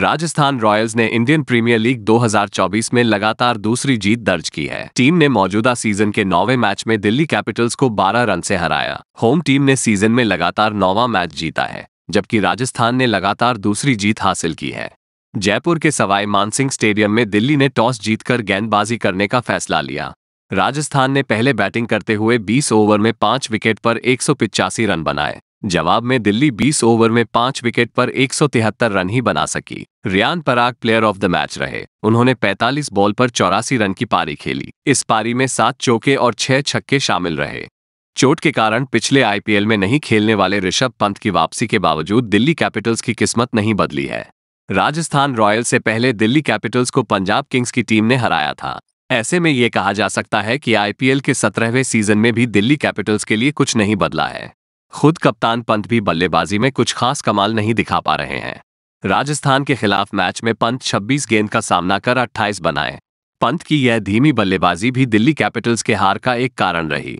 Rajasthan Royals ने Indian Premier League 2024 में लगातार दूसरी जीत दर्ज की है टीम ने मौजूदा सीजन के नौवे मैच में दिल्ली कैपिटल्स को 12 रन से हराया होम टीम ने सीजन में लगातार नौवा मैच जीता है जबकि राजस्थान ने लगातार दूसरी जीत हासिल की है जयपुर के सवाई मानसिंह स्टेडियम में दिल्ली ने टॉस जीतकर गेंदबाजी करने का फैसला लिया राजस्थान ने पहले बैटिंग करते हुए 20 ओवर में पांच विकेट पर एक रन बनाए जवाब में दिल्ली 20 ओवर में पांच विकेट पर एक रन ही बना सकी Riyan Parag player of the match रहे उन्होंने 45 बॉल पर चौरासी रन की पारी खेली इस पारी में सात चौके और छह छक्के शामिल रहे चोट के कारण पिछले आईपीएल में नहीं खेलने वाले ऋषभ पंत की वापसी के बावजूद दिल्ली कैपिटल्स की किस्मत नहीं बदली है राजस्थान रॉयल से पहले दिल्ली कैपिटल्स को पंजाब किंग्स की टीम ने हराया था ऐसे में ये कहा जा सकता है कि आईपीएल के सत्रहवें सीजन में भी दिल्ली कैपिटल्स के लिए कुछ नहीं बदला है खुद कप्तान पंत भी बल्लेबाजी में कुछ खास कमाल नहीं दिखा पा रहे हैं राजस्थान के खिलाफ मैच में पंत 26 गेंद का सामना कर 28 बनाए पंत की यह धीमी बल्लेबाजी भी दिल्ली कैपिटल्स के हार का एक कारण रही